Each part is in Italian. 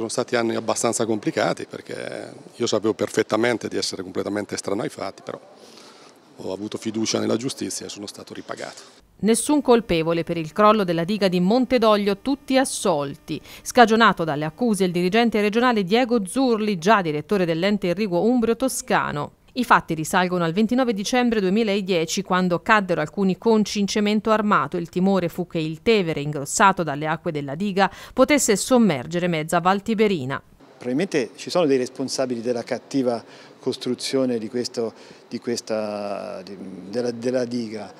Sono stati anni abbastanza complicati perché io sapevo perfettamente di essere completamente strano ai fatti, però ho avuto fiducia nella giustizia e sono stato ripagato. Nessun colpevole per il crollo della diga di Montedoglio, tutti assolti. Scagionato dalle accuse il dirigente regionale Diego Zurli, già direttore dell'ente Irriguo Umbrio Toscano. I fatti risalgono al 29 dicembre 2010 quando caddero alcuni conci in cemento armato. Il timore fu che il Tevere, ingrossato dalle acque della diga, potesse sommergere mezza Valtiberina. Probabilmente ci sono dei responsabili della cattiva costruzione di questo, di questa, di, della, della diga,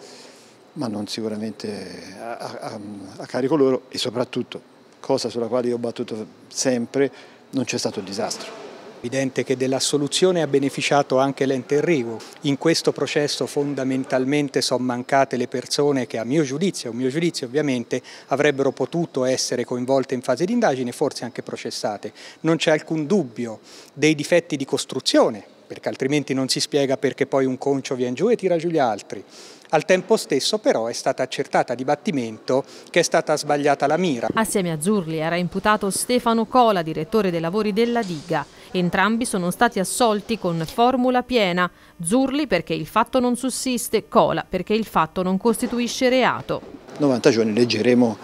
ma non sicuramente a, a, a carico loro e soprattutto, cosa sulla quale io ho battuto sempre, non c'è stato il disastro. Evidente che della soluzione ha beneficiato anche l'ente irriguo. In questo processo fondamentalmente sono mancate le persone che a mio giudizio, a mio giudizio ovviamente, avrebbero potuto essere coinvolte in fase di indagine e forse anche processate. Non c'è alcun dubbio dei difetti di costruzione perché altrimenti non si spiega perché poi un concio viene giù e tira giù gli altri. Al tempo stesso però è stata accertata di battimento che è stata sbagliata la mira. Assieme a Zurli era imputato Stefano Cola, direttore dei lavori della diga. Entrambi sono stati assolti con formula piena. Zurli perché il fatto non sussiste, Cola perché il fatto non costituisce reato. 90 giorni leggeremo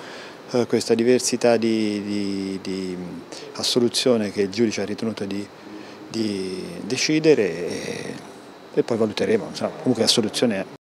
eh, questa diversità di, di, di mm, assoluzione che il giudice ha ritenuto di di decidere e, e poi valuteremo, insomma, comunque la soluzione è